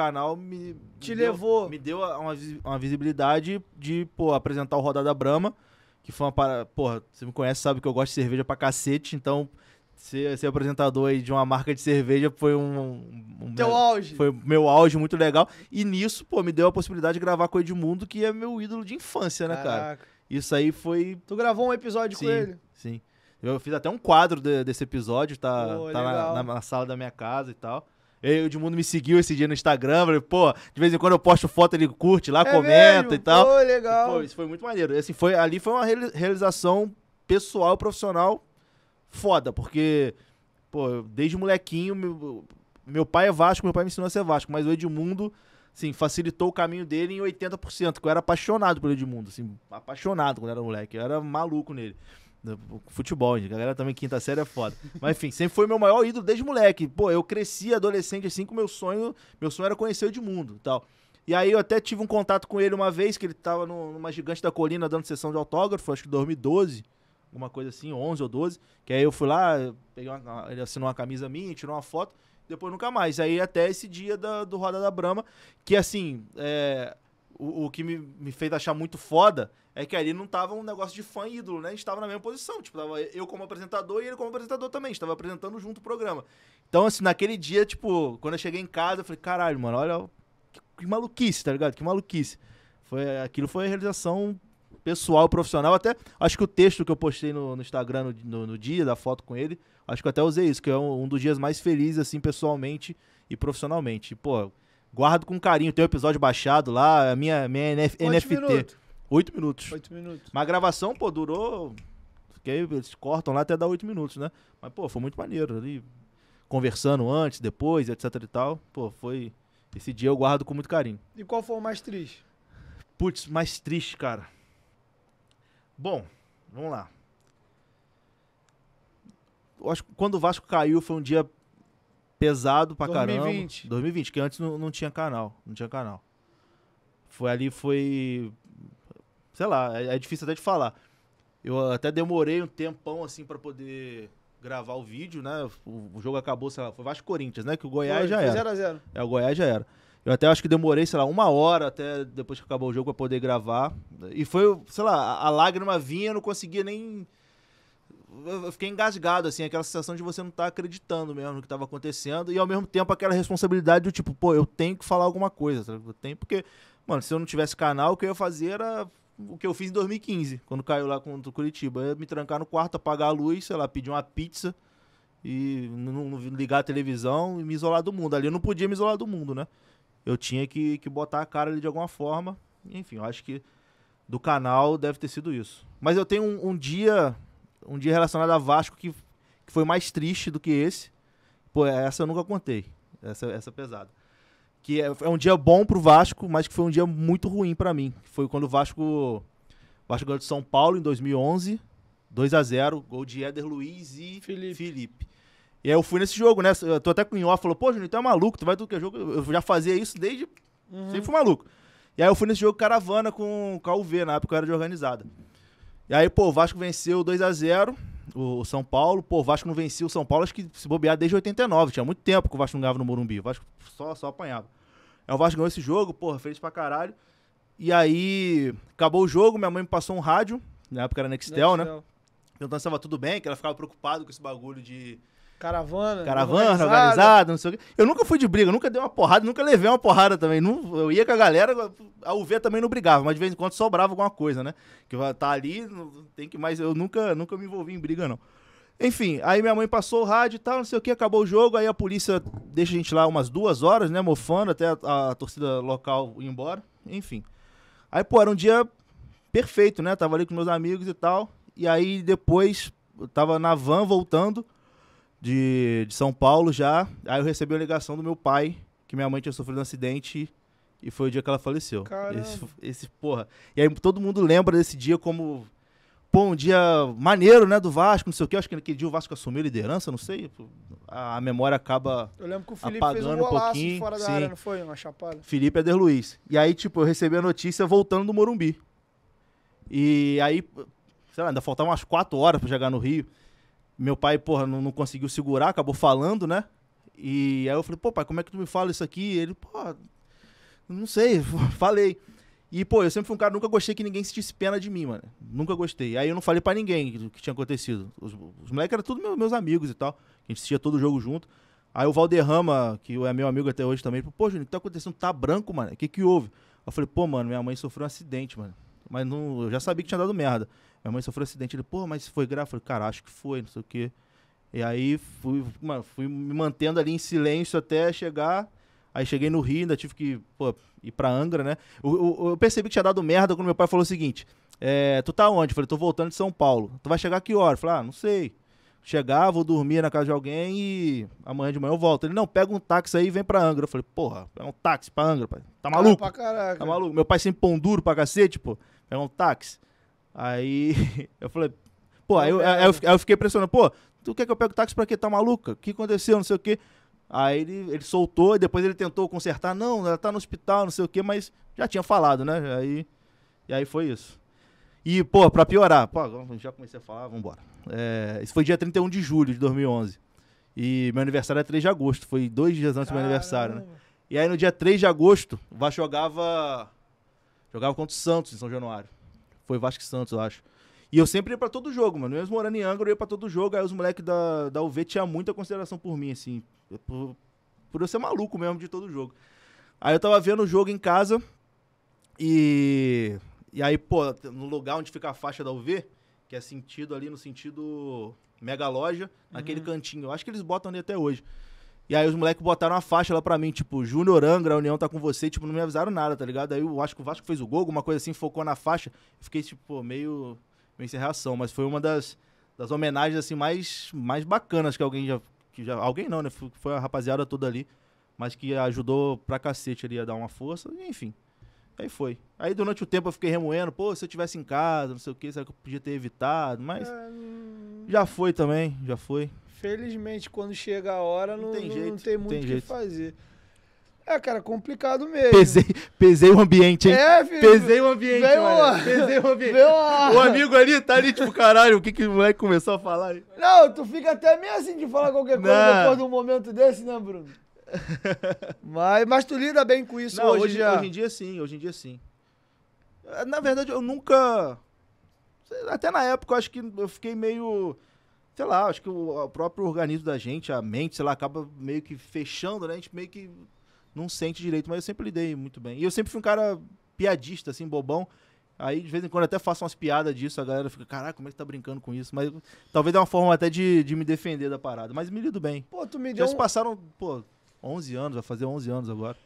canal me. Te me levou. Deu, me deu uma, uma visibilidade de, pô, apresentar o Rodada Brama que foi uma parada. Porra, você me conhece, sabe que eu gosto de cerveja pra cacete, então ser, ser apresentador aí de uma marca de cerveja foi um. um Teu meu, auge. Foi meu auge muito legal. E nisso, pô, me deu a possibilidade de gravar com o Edmundo, que é meu ídolo de infância, né, Caraca. cara? Isso aí foi. Tu gravou um episódio sim, com ele? Sim. Eu fiz até um quadro de, desse episódio, tá, pô, tá na, na, na sala da minha casa e tal. E o Edmundo me seguiu esse dia no Instagram. Falei, pô, de vez em quando eu posto foto, ele curte lá, é comenta mesmo? e tal. Pô, legal. Pô, isso foi muito maneiro. Assim, foi, ali foi uma realização pessoal, profissional foda, porque, pô, desde molequinho, meu, meu pai é Vasco, meu pai me ensinou a ser Vasco, mas o Edmundo, assim, facilitou o caminho dele em 80%, que eu era apaixonado pelo Edmundo, assim, apaixonado quando era moleque, eu era maluco nele. Futebol, gente. A galera também, quinta série é foda. Mas enfim, sempre foi meu maior ídolo desde moleque. Pô, eu cresci adolescente assim com meu sonho. Meu sonho era conhecer o de mundo tal. E aí eu até tive um contato com ele uma vez, que ele tava numa gigante da colina dando sessão de autógrafo, acho que 2012, alguma coisa assim, 11 ou 12. Que aí eu fui lá, uma, ele assinou uma camisa minha, tirou uma foto, depois nunca mais. Aí até esse dia da, do Roda da Brama, que assim, é, o, o que me, me fez achar muito foda é que ali não tava um negócio de fã ídolo, né? A gente tava na mesma posição. Tipo, tava eu como apresentador e ele como apresentador também. A gente tava apresentando junto o programa. Então, assim, naquele dia, tipo, quando eu cheguei em casa, eu falei, caralho, mano, olha que, que maluquice, tá ligado? Que maluquice. Foi, aquilo foi a realização pessoal, profissional. Até acho que o texto que eu postei no, no Instagram no, no, no, dia, da foto com ele, acho que eu até usei isso, que é um, um dos dias mais felizes, assim, pessoalmente e profissionalmente. E, pô, Guardo com carinho. Tem um episódio baixado lá, a minha, minha NF, Oito NFT. Minutos. Oito minutos. Oito minutos. Mas a gravação, pô, durou. Fiquei, eles cortam lá até dar oito minutos, né? Mas, pô, foi muito maneiro. Ali, conversando antes, depois, etc e tal. Pô, foi. Esse dia eu guardo com muito carinho. E qual foi o mais triste? Putz, mais triste, cara. Bom, vamos lá. Eu acho que quando o Vasco caiu foi um dia pesado pra 2020. caramba. 2020, que antes não, não tinha canal. Não tinha canal. Foi ali, foi. Sei lá, é, é difícil até de falar. Eu até demorei um tempão assim para poder gravar o vídeo, né? O, o jogo acabou, sei lá, foi Vasco Corinthians, né? Que o Goiás foi, já era. a É, o Goiás já era. Eu até acho que demorei, sei lá, uma hora até depois que acabou o jogo pra poder gravar. E foi, sei lá, a, a lágrima vinha, eu não conseguia nem eu fiquei engasgado, assim, aquela sensação de você não estar tá acreditando mesmo no que estava acontecendo, e ao mesmo tempo aquela responsabilidade do tipo, pô, eu tenho que falar alguma coisa, eu tenho, porque, mano, se eu não tivesse canal, o que eu ia fazer era o que eu fiz em 2015, quando caiu lá contra o Curitiba, eu ia me trancar no quarto, apagar a luz, sei lá, pedir uma pizza e não, não ligar a televisão e me isolar do mundo. Ali eu não podia me isolar do mundo, né? Eu tinha que, que botar a cara ali de alguma forma, enfim, eu acho que do canal deve ter sido isso. Mas eu tenho um, um dia um dia relacionado a Vasco que, que foi mais triste do que esse. Pô, essa eu nunca contei. Essa, essa é pesada. Que é, é um dia bom pro Vasco, mas que foi um dia muito ruim para mim. Foi quando o Vasco. O Vasco ganhou de São Paulo em 2011. 2 a 0 gol de Éder Luiz e Felipe. Felipe. E aí eu fui nesse jogo, né? Eu tô até com o Inhoff, falou, pô, Juninho, tu é maluco, tu vai tudo que é jogo. Eu já fazia isso desde. Uhum. Sempre fui maluco. E aí eu fui nesse jogo caravana com o KUV, na época eu era de organizada. E aí, pô, o Vasco venceu 2 a 0 o São Paulo. Pô, o Vasco não vencia o São Paulo, acho que se bobear desde 89. Tinha muito tempo que o Vasco não ganhava no Morumbi. O Vasco só, só apanhava. Aí o Vasco ganhou esse jogo, pô fez pra caralho. E aí, acabou o jogo, minha mãe me passou um rádio, na época era Nextel, né? Nextel. né? Perguntando se tava tudo bem, que ela ficava preocupada com esse bagulho de Caravana. Caravana, organizada. organizada, não sei o quê. Eu nunca fui de briga, nunca dei uma porrada, nunca levei uma porrada também. Não, eu ia com a galera, a UV também não brigava, mas de vez em quando sobrava alguma coisa, né? Que tá ali, tem que mais. Eu nunca, nunca me envolvi em briga, não. Enfim, aí minha mãe passou o rádio e tal, não sei o que, acabou o jogo, aí a polícia deixa a gente lá umas duas horas, né, mofando até a, a torcida local ir embora, enfim. Aí, pô, era um dia perfeito, né, tava ali com meus amigos e tal, e aí depois, eu tava na van voltando, de, de São Paulo já. Aí eu recebi a ligação do meu pai, que minha mãe tinha sofrido um acidente e foi o dia que ela faleceu. Esse, esse porra. E aí todo mundo lembra desse dia como. Pô, um dia maneiro, né, do Vasco, não sei o quê. Acho que naquele dia o Vasco assumiu a liderança, não sei. A, memória acaba Eu lembro que o Felipe apagando fez um, um pouquinho. fora da Sim. área, não foi? Uma chapada. Felipe Eder Luiz. E aí, tipo, eu recebi a notícia voltando do Morumbi. E aí, sei lá, ainda faltava umas quatro horas para chegar no Rio. Meu pai, porra, não, não conseguiu segurar, acabou falando, né? E aí eu falei, pô, pai, como é que tu me fala isso aqui? ele, pô, não sei, falei. E, pô, eu sempre fui um cara, nunca gostei que ninguém sentisse pena de mim, mano. Nunca gostei. Aí eu não falei para ninguém o que tinha acontecido. Os, os moleques eram todos meus, meus amigos e tal. A gente assistia todo o jogo junto. Aí o Valderrama, que é meu amigo até hoje também, falou, pô, Júnior, o que tá acontecendo? Tá branco, mano. O que que houve? Eu falei, pô, mano, minha mãe sofreu um acidente, mano. Mas não, eu já sabia que tinha dado merda. Minha mãe sofreu um acidente. Ele, pô, mas foi grave? Eu falei, cara, acho que foi, não sei o quê. E aí fui, mano, fui me mantendo ali em silêncio até chegar. Aí cheguei no Rio, ainda tive que pô, ir pra Angra, né? Eu, eu, eu, percebi que tinha dado merda quando meu pai falou o seguinte: é, Tu tá onde? Eu falei, tô voltando de São Paulo. Tu vai chegar que hora? Eu falei, ah, não sei. Chegar, vou dormir na casa de alguém e amanhã de manhã eu volto. Ele, não, pega um táxi aí e vem pra Angra. Eu falei, porra, pega um táxi pra Angra, pai. Tá maluco? Ah, tá maluco? Meu pai sempre pão duro pra cacete, pô. Pega um táxi. Aí eu falei, pô, aí eu, aí eu, aí eu fiquei pressionando, pô, tu quer que eu pegue o táxi pra quê? Tá maluca? O que aconteceu? Não sei o quê. Aí ele, ele soltou e depois ele tentou consertar. Não, ela tá no hospital, não sei o quê, mas já tinha falado, né? Aí, e aí foi isso. E, pô, pra piorar, pô, já comecei a falar, vambora. É, isso foi dia 31 de julho de 2011. E meu aniversário é 3 de agosto, foi dois dias antes Caramba. do meu aniversário, né? E aí no dia 3 de agosto, o Vasco jogava, jogava contra o Santos em São Januário. Foi Vasco Santos, eu acho. E eu sempre ia pra todo jogo, mano. Mesmo morando em Angra, eu ia pra todo jogo. Aí os moleques da, da UV tinham muita consideração por mim, assim. Por, por eu ser maluco mesmo de todo jogo. Aí eu tava vendo o jogo em casa. E. E aí, pô, no lugar onde fica a faixa da UV, que é sentido ali no sentido mega loja, naquele uhum. cantinho. Eu acho que eles botam ali até hoje. E aí os moleques botaram uma faixa lá pra mim, tipo, Júnior Angra, a União tá com você, tipo, não me avisaram nada, tá ligado? Aí eu acho que o Vasco fez o gol, alguma coisa assim, focou na faixa. fiquei, tipo, meio, meio sem reação, mas foi uma das, das homenagens, assim, mais, mais bacanas que alguém já, que já. Alguém não, né? Foi a rapaziada toda ali, mas que ajudou pra cacete ali a dar uma força, enfim. Aí foi. Aí durante o tempo eu fiquei remoendo, pô, se eu tivesse em casa, não sei o que, será que eu podia ter evitado? Mas. Ah, hum. Já foi também, já foi. Felizmente, quando chega a hora, não, não tem, jeito, não tem muito o que jeito. fazer. É, cara, complicado mesmo. Pesei, pesei o ambiente, hein? É, filho. Pesei o ambiente, Pesei o ambiente. o amigo ali tá ali, tipo, caralho, o que que o moleque começou a falar? Aí? Não, tu fica até meio assim de falar qualquer coisa não. depois de um momento desse, né, Bruno? mas, mas tu lida bem com isso não, hoje, hoje, já. hoje em dia, sim. Hoje em dia, sim. Na verdade, eu nunca... Até na época, eu acho que eu fiquei meio sei lá, acho que o, o, próprio organismo da gente, a mente, sei lá, acaba meio que fechando, né? A gente meio que não sente direito, mas eu sempre lidei muito bem. E eu sempre fui um cara piadista, assim, bobão. Aí, de vez em quando, até faço umas piadas disso, a galera fica, caraca, como é que tá brincando com isso? Mas talvez é uma forma até de, de me defender da parada, mas me lido bem. Pô, tu me deu... Já se passaram, pô, 11 anos, vai fazer 11 anos agora.